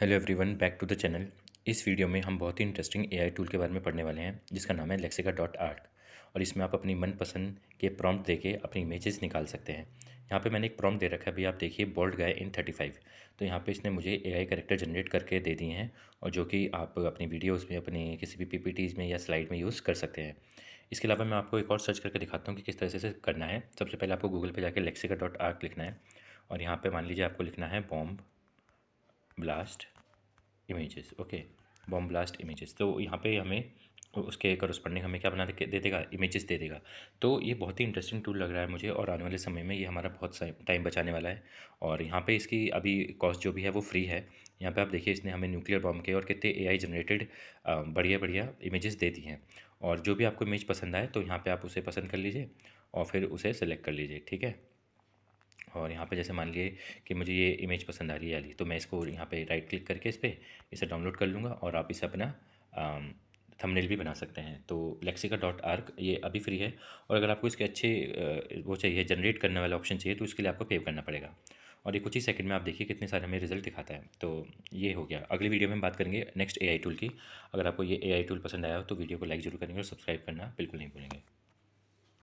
hello everyone back to the channel इस video में हम बहुत ही इंटरेस्टिंग एआई टूल के बारे में पढ़ने वाले हैं जिसका नाम है लेक्सिका डॉट आर्ट और इसमें आप अपनी मनपसंद के प्रॉम्प्ट देके अपनी इमेजेस निकाल सकते हैं यहाँ पे मैंने एक प्रॉम्प्ट दे रखा है अभी आप देखिए bold guy in thirty five तो यहाँ पे इसने मुझे ए आई करेक्टर जनरेट करके दे दिए हैं और जो कि आप अपनी वीडियोज़ में अपनी किसी भी टीज में या स्लाइड में यूज़ कर सकते हैं इसके अलावा मैं आपको एक और सर्च करके दिखाता हूँ कि किस तरह से करना है सबसे पहले आपको गूगल पर जाकर लेक्सिका डॉट आर्ट लिखना है और यहाँ पर मान लीजिए आपको लिखना है bomb blast images okay bomb blast images तो यहाँ पे हमें उसके करस्पॉन्डिंग हमें क्या बना दे देगा इमेजेस दे देगा तो ये बहुत ही इंटरेस्टिंग टूल लग रहा है मुझे और आने वाले समय में ये हमारा बहुत टाइम बचाने वाला है और यहाँ पे इसकी अभी कॉस्ट जो भी है वो फ्री है यहाँ पे आप देखिए इसने हमें न्यूक्लियर बॉम्ब के और कितने एआई जनरेटेड बढ़िया बढ़िया इमेजेस दे दी हैं और जो भी आपको इमेज पसंद आए तो यहाँ पर आप उसे पसंद कर लीजिए और फिर उसे सेलेक्ट कर लीजिए ठीक है और यहाँ पे जैसे मान लीजिए कि मुझे ये इमेज पसंद आ रही है वाली तो मैं इसको यहाँ पे राइट क्लिक करके इस पर इसे डाउनलोड कर लूँगा और आप इसे अपना थंबनेल भी बना सकते हैं तो लेक्सिका डॉट आर्क ये अभी फ्री है और अगर आपको इसके अच्छे वो चाहिए जनरेट करने वाला ऑप्शन चाहिए तो उसके लिए आपको पे करना पड़ेगा और ये कुछ ही सेकंड में आप देखिए कितने सारे हमें रिजल्ट दिखाता है तो ये हो गया अगली वीडियो में हम बात करेंगे नेक्स्ट एआई टूल की अगर आपको ये एआई टूल पसंद आया हो तो वीडियो को लाइक जरूर करेंगे और सब्सक्राइब करना बिल्कुल नहीं भूलेंगे